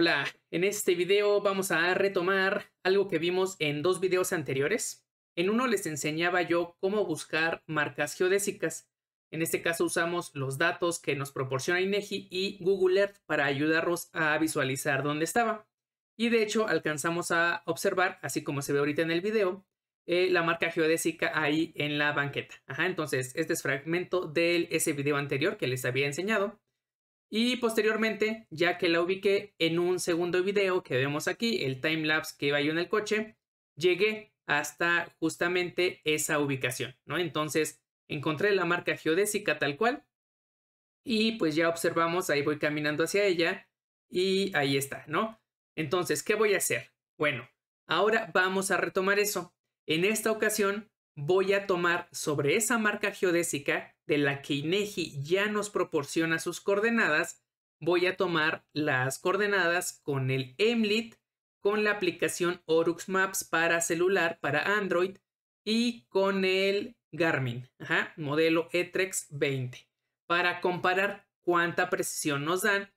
Hola, en este video vamos a retomar algo que vimos en dos videos anteriores. En uno les enseñaba yo cómo buscar marcas geodésicas. En este caso usamos los datos que nos proporciona INEGI y Google Earth para ayudarnos a visualizar dónde estaba. Y de hecho alcanzamos a observar, así como se ve ahorita en el video, eh, la marca geodésica ahí en la banqueta. Ajá, entonces este es fragmento de ese video anterior que les había enseñado. Y posteriormente, ya que la ubiqué en un segundo video que vemos aquí, el time lapse que iba yo en el coche, llegué hasta justamente esa ubicación, ¿no? Entonces encontré la marca geodésica tal cual y pues ya observamos, ahí voy caminando hacia ella y ahí está, ¿no? Entonces, ¿qué voy a hacer? Bueno, ahora vamos a retomar eso. En esta ocasión voy a tomar sobre esa marca geodésica de la que INEGI ya nos proporciona sus coordenadas, voy a tomar las coordenadas con el EMLIT, con la aplicación Orux Maps para celular, para Android y con el Garmin, modelo ETREX 20, para comparar cuánta precisión nos dan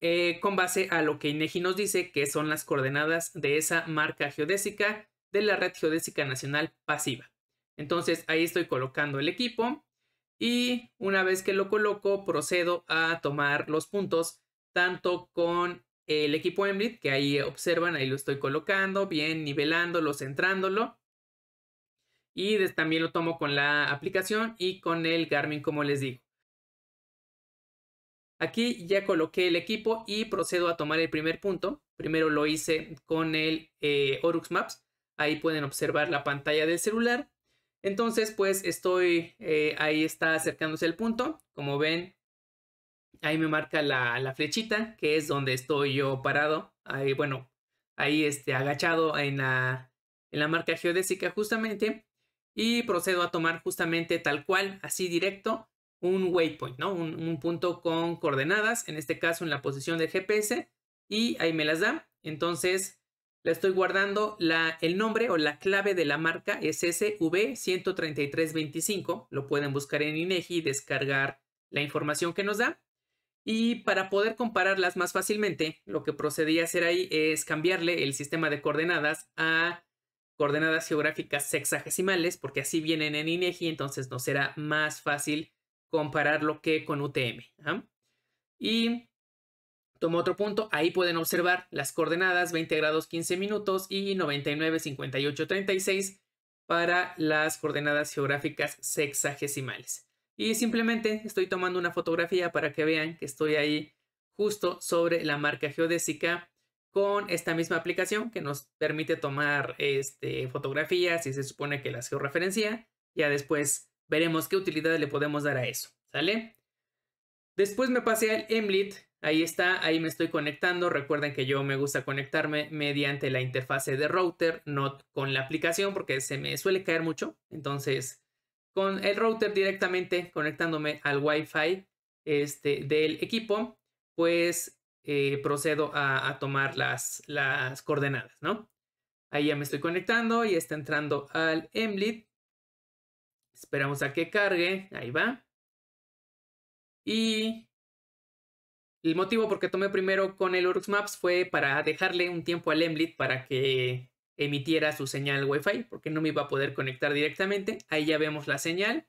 eh, con base a lo que INEGI nos dice que son las coordenadas de esa marca geodésica de la Red Geodésica Nacional Pasiva. Entonces ahí estoy colocando el equipo y una vez que lo coloco procedo a tomar los puntos tanto con el equipo Emblit que ahí observan, ahí lo estoy colocando, bien nivelándolo, centrándolo. Y también lo tomo con la aplicación y con el Garmin como les digo. Aquí ya coloqué el equipo y procedo a tomar el primer punto. Primero lo hice con el eh, Orux Maps. Ahí pueden observar la pantalla del celular. Entonces, pues estoy, eh, ahí está acercándose el punto. Como ven, ahí me marca la, flechita, que es donde estoy yo parado. Ahí, bueno, ahí este, agachado en la, en la marca geodésica justamente. Y procedo a tomar justamente tal cual, así directo, un waypoint, ¿no? Un, un punto con coordenadas, en este caso en la posición del GPS. Y ahí me las da. Entonces, la estoy guardando, la, el nombre o la clave de la marca es 13325 lo pueden buscar en INEGI e descargar la información que nos da. Y para poder compararlas más fácilmente, lo que procedí a hacer ahí es cambiarle el sistema de coordenadas a coordenadas geográficas sexagesimales, porque así vienen en INEGI, e entonces nos será más fácil compararlo que con UTM. ¿ah? Y Tomo otro punto, ahí pueden observar las coordenadas 20 grados 15 minutos y 99, 58, 36 para las coordenadas geográficas sexagesimales. Y simplemente estoy tomando una fotografía para que vean que estoy ahí justo sobre la marca geodésica con esta misma aplicación que nos permite tomar este, fotografías y se supone que las georreferencia. Ya después veremos qué utilidad le podemos dar a eso, ¿sale? Después me pasé al Emlit, Ahí está, ahí me estoy conectando. Recuerden que yo me gusta conectarme mediante la interfase de router, no con la aplicación porque se me suele caer mucho. Entonces, con el router directamente conectándome al Wi-Fi este, del equipo, pues eh, procedo a, tomar las, las, coordenadas, ¿no? Ahí ya me estoy conectando y está entrando al Emlit. Esperamos a que cargue, ahí va. Y el motivo por tomé primero con el Orux Maps fue para dejarle un tiempo al Emblit para que emitiera su señal Wi-Fi, porque no me iba a poder conectar directamente. Ahí ya vemos la señal.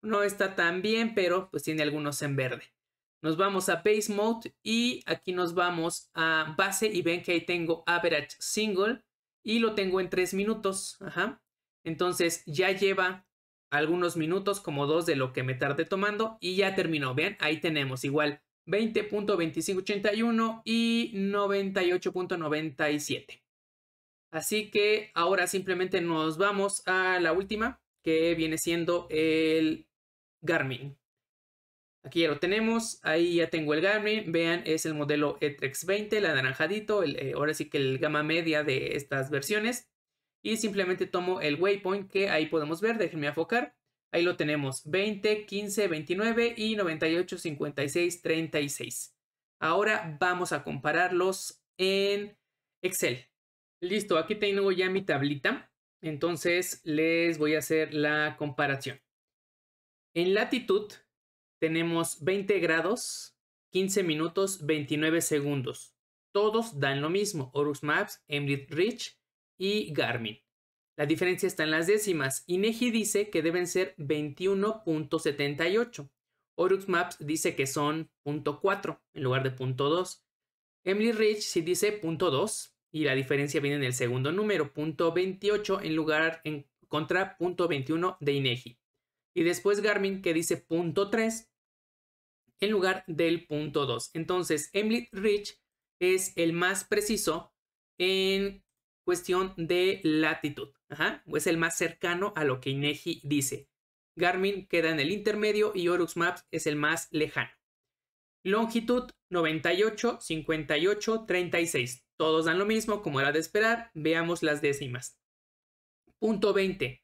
No está tan bien, pero pues tiene algunos en verde. Nos vamos a Base Mode y aquí nos vamos a base y ven que ahí tengo Average Single y lo tengo en 3 minutos. Ajá. Entonces ya lleva algunos minutos, como dos de lo que me tardé tomando y ya terminó. Vean, ahí tenemos igual 20.2581 y 98.97. Así que ahora simplemente nos vamos a la última, que viene siendo el Garmin. Aquí ya lo tenemos, ahí ya tengo el Garmin, vean, es el modelo Etrex 20, el anaranjadito, eh, ahora sí que el gama media de estas versiones. Y simplemente tomo el waypoint que ahí podemos ver, déjenme enfocar. Ahí lo tenemos, 20, 15, 29 y 98, 56, 36. Ahora vamos a compararlos en Excel. Listo, aquí tengo ya mi tablita. Entonces les voy a hacer la comparación. En latitud tenemos 20 grados, 15 minutos, 29 segundos. Todos dan lo mismo, Horus Maps, Emrit Rich y Garmin. La diferencia está en las décimas. INEGI dice que deben ser 21.78. Orux Maps dice que son .4 en lugar de .2. Emily Rich sí dice .2 y la diferencia viene en el segundo número, .28 en lugar en contra .21 de INEGI. Y después Garmin que dice .3 en lugar del .2. Entonces, Emily Rich es el más preciso en cuestión de latitud. Ajá, es el más cercano a lo que Inegi dice. Garmin queda en el intermedio y Orux Maps es el más lejano. Longitud 98, 58, 36. Todos dan lo mismo, como era de esperar. Veamos las décimas. Punto 20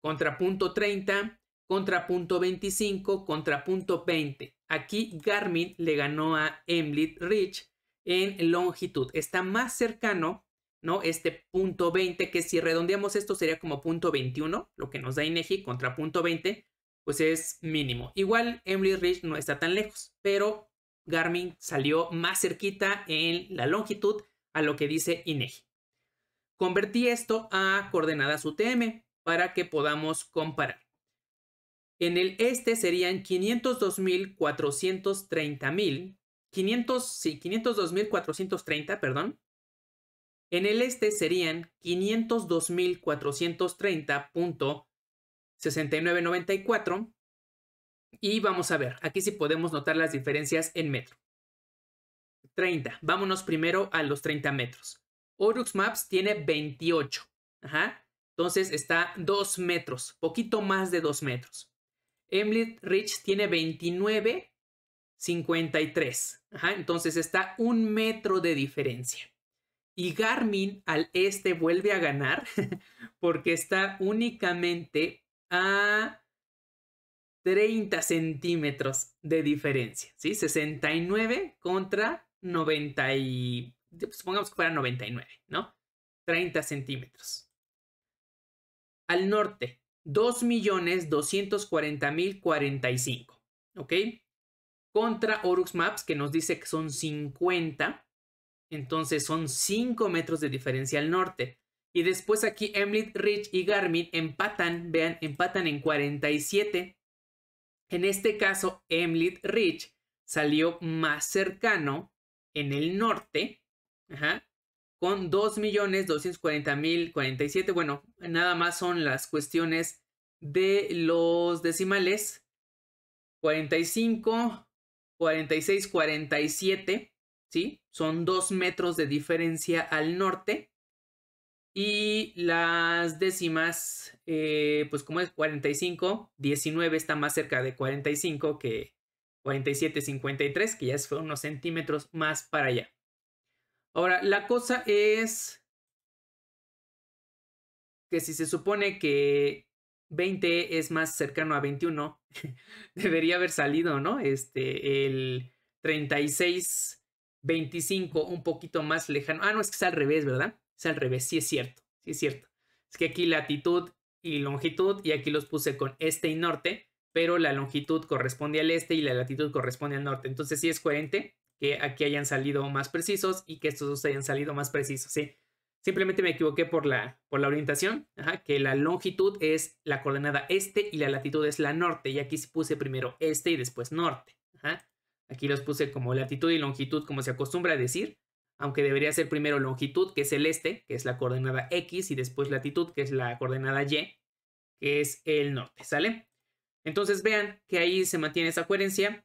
contra punto 30, contra punto 25, contra punto 20. Aquí Garmin le ganó a Emlit Rich en longitud. Está más cercano ¿no? Este punto 20, que si redondeamos esto sería como punto 21, lo que nos da INEGI contra punto 20, pues es mínimo. Igual Emily Rich no está tan lejos, pero Garmin salió más cerquita en la longitud a lo que dice INEGI. Convertí esto a coordenadas UTM para que podamos comparar. En el este serían 502.430.000, 500, sí, 502.430, perdón, en el este serían 502.430.6994. Y vamos a ver, aquí sí podemos notar las diferencias en metro. 30. Vámonos primero a los 30 metros. Orux Maps tiene 28. Entonces está 2 metros, poquito más de 2 metros. Emily Rich tiene 29,53, Entonces está un metro de diferencia. Y Garmin al este vuelve a ganar porque está únicamente a 30 centímetros de diferencia, ¿sí? 69 contra 90 y... Supongamos que fuera 99, ¿no? 30 centímetros. Al norte, 2.240.045, ¿ok? Contra Orux Maps, que nos dice que son 50 entonces son 5 metros de diferencia al norte. Y después aquí Emlit, Rich y Garmin empatan, vean, empatan en 47. En este caso, Emlit Rich salió más cercano en el norte, ajá, con 2.240.047. Bueno, nada más son las cuestiones de los decimales. 45, 46, 47. Son dos metros de diferencia al norte. Y las décimas, eh, pues como es 45, 19 está más cerca de 45 que 47, 53, que ya fue unos centímetros más para allá. Ahora, la cosa es que si se supone que 20 es más cercano a 21, debería haber salido, ¿no? Este, el 36 25, un poquito más lejano. Ah, no, es que es al revés, ¿verdad? Es al revés, sí es cierto, sí es cierto. Es que aquí latitud y longitud, y aquí los puse con este y norte, pero la longitud corresponde al este y la latitud corresponde al norte. Entonces sí es coherente que aquí hayan salido más precisos y que estos dos hayan salido más precisos, sí. Simplemente me equivoqué por la, por la orientación, que la longitud es la coordenada este y la latitud es la norte, y aquí sí puse primero este y después norte. Aquí los puse como latitud y longitud, como se acostumbra a decir, aunque debería ser primero longitud, que es el este, que es la coordenada X, y después latitud, que es la coordenada Y, que es el norte, ¿sale? Entonces vean que ahí se mantiene esa coherencia.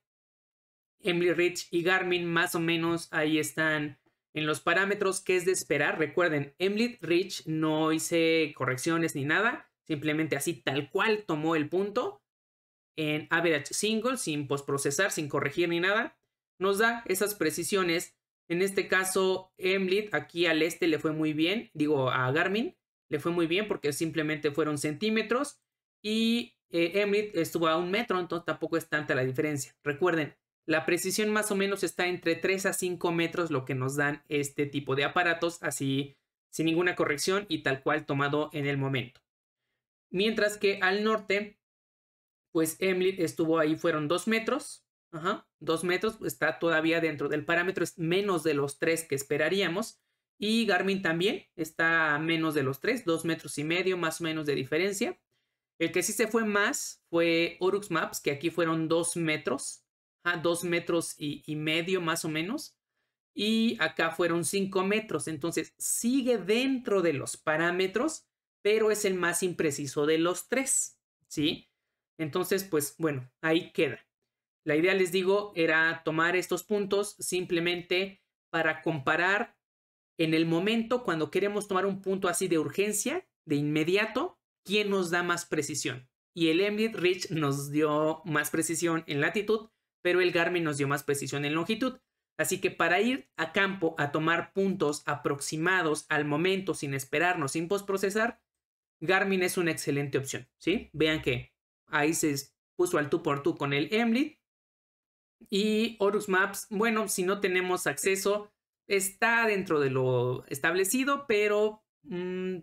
Emily Rich y Garmin más o menos ahí están en los parámetros que es de esperar. Recuerden, Emily Rich no hice correcciones ni nada, simplemente así tal cual tomó el punto en average single, sin postprocesar, sin corregir ni nada, nos da esas precisiones. En este caso, Emlit aquí al este le fue muy bien, digo a Garmin, le fue muy bien porque simplemente fueron centímetros y Emlid eh, Emlit estuvo a un metro, entonces tampoco es tanta la diferencia. Recuerden, la precisión más o menos está entre 3 a 5 metros lo que nos dan este tipo de aparatos, así sin ninguna corrección y tal cual tomado en el momento. Mientras que al norte pues Emily estuvo ahí, fueron dos metros, ajá, dos metros, está todavía dentro del parámetro, es menos de los tres que esperaríamos. Y Garmin también está a menos de los tres, dos metros y medio más o menos de diferencia. El que sí se fue más fue Orux Maps, que aquí fueron dos metros, a dos metros y medio más o menos. Y acá fueron cinco metros, entonces sigue dentro de los parámetros, pero es el más impreciso de los tres, ¿sí? Entonces, pues bueno, ahí queda. La idea, les digo, era tomar estos puntos simplemente para comparar en el momento cuando queremos tomar un punto así de urgencia, de inmediato, quién nos da más precisión. Y el Embed Rich nos dio más precisión en latitud, pero el Garmin nos dio más precisión en longitud. Así que para ir a campo a tomar puntos aproximados al momento sin esperarnos, sin postprocesar, Garmin es una excelente opción, ¿sí? Vean que ahí se puso al tú por tú con el Emlit. Y Horus Maps, bueno, si no tenemos acceso, está dentro de lo establecido, pero mm,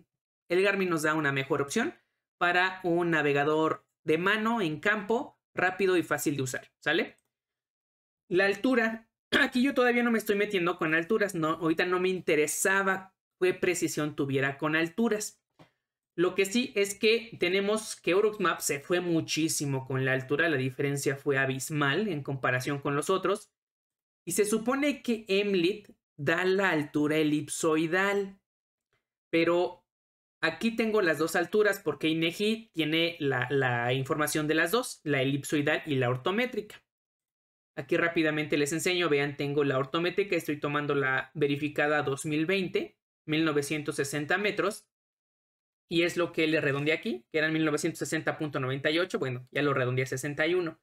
el Garmin nos da una mejor opción para un navegador de mano en campo rápido y fácil de usar, ¿sale? La altura, aquí yo todavía no me estoy metiendo con alturas, no, ahorita no me interesaba qué precisión tuviera con alturas. Lo que sí es que tenemos que Uruxmap se fue muchísimo con la altura, la diferencia fue abismal en comparación con los otros. Y se supone que Emlit da la altura elipsoidal. Pero aquí tengo las dos alturas porque INEGI tiene la, la información de las dos, la elipsoidal y la ortométrica. Aquí rápidamente les enseño, vean, tengo la ortométrica, estoy tomando la verificada 2020, 1960 metros y es lo que le redondeé aquí, que eran 1960.98, bueno, ya lo redondeé a 61.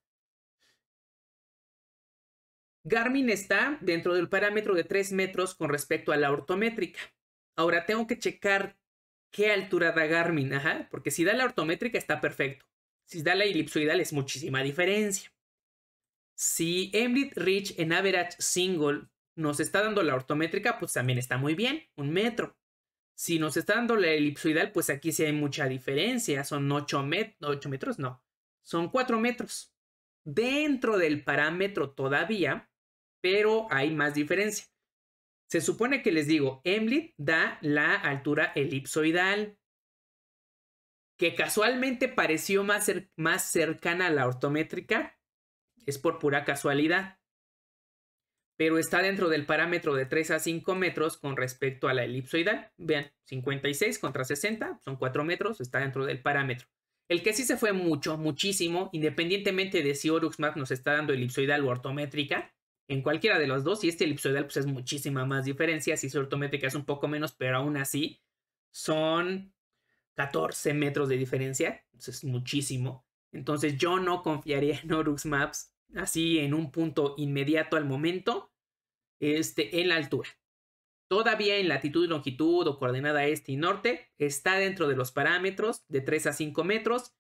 Garmin está dentro del parámetro de 3 metros con respecto a la ortométrica. Ahora tengo que checar qué altura da Garmin, porque si da la ortométrica está perfecto. Si da la elipsoidal es muchísima diferencia. Si Embrit Rich en Average Single nos está dando la ortométrica, pues también está muy bien, un metro. Si nos está dando la elipsoidal, pues aquí sí hay mucha diferencia. Son 8, metros, no. Son 4 metros. Dentro del parámetro todavía, pero hay más diferencia. Se supone que les digo, Emlit da la altura elipsoidal, que casualmente pareció más, más cercana a la ortométrica. Es por pura casualidad pero está dentro del parámetro de 3 a 5 metros con respecto a la elipsoidal. Vean, 56 contra 60, son 4 metros, está dentro del parámetro. El que sí se fue mucho, muchísimo, independientemente de si Maps nos está dando elipsoidal o ortométrica, en cualquiera de los dos, y este elipsoidal pues es muchísima más diferencia, si su ortométrica es un poco menos, pero aún así son 14 metros de diferencia, es muchísimo. Entonces yo no confiaría en Orux Maps así en un punto inmediato al momento, este, en la altura. Todavía en latitud y longitud o coordenada este y norte está dentro de los parámetros de 3 a 5 metros,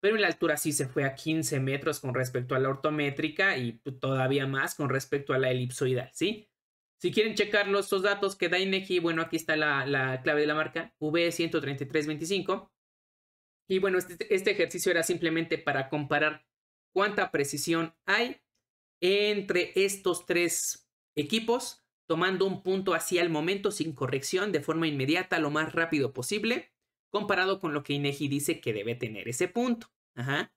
pero en la altura sí se fue a 15 metros con respecto a la ortométrica y pues, todavía más con respecto a la elipsoidal, ¿sí? Si quieren checar los, datos que da INEGI, bueno, aquí está la, la clave de la marca, V13325. Y bueno, este, este ejercicio era simplemente para comparar cuánta precisión hay entre estos tres equipos, tomando un punto hacia el momento sin corrección de forma inmediata lo más rápido posible, comparado con lo que Inegi dice que debe tener ese punto. Ajá.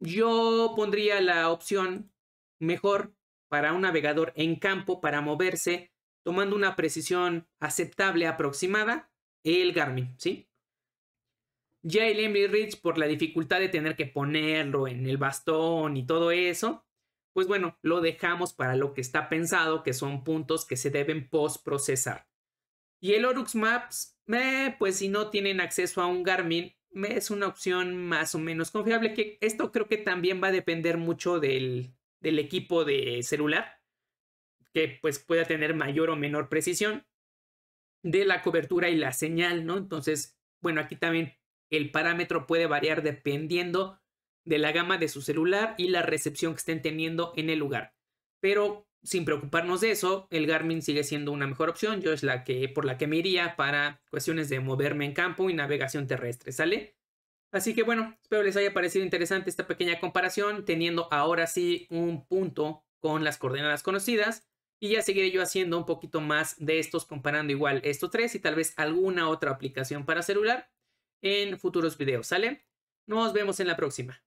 Yo pondría la opción mejor para un navegador en campo para moverse tomando una precisión aceptable aproximada, el Garmin, ¿sí? Jalen Rich por la dificultad de tener que ponerlo en el bastón y todo eso, pues bueno, lo dejamos para lo que está pensado, que son puntos que se deben postprocesar. Y el Orux Maps, eh, pues si no tienen acceso a un Garmin, es una opción más o menos confiable, que esto creo que también va a depender mucho del, equipo de celular, que pues pueda tener mayor o menor precisión de la cobertura y la señal, ¿no? Entonces, bueno, aquí también el parámetro puede variar dependiendo de la gama de su celular y la recepción que estén teniendo en el lugar. Pero sin preocuparnos de eso, el Garmin sigue siendo una mejor opción. Yo es la que por la que me iría para cuestiones de moverme en campo y navegación terrestre, ¿sale? Así que bueno, espero les haya parecido interesante esta pequeña comparación, teniendo ahora sí un punto con las coordenadas conocidas. Y ya seguiré yo haciendo un poquito más de estos, comparando igual estos tres y tal vez alguna otra aplicación para celular en futuros videos, ¿sale? Nos vemos en la próxima.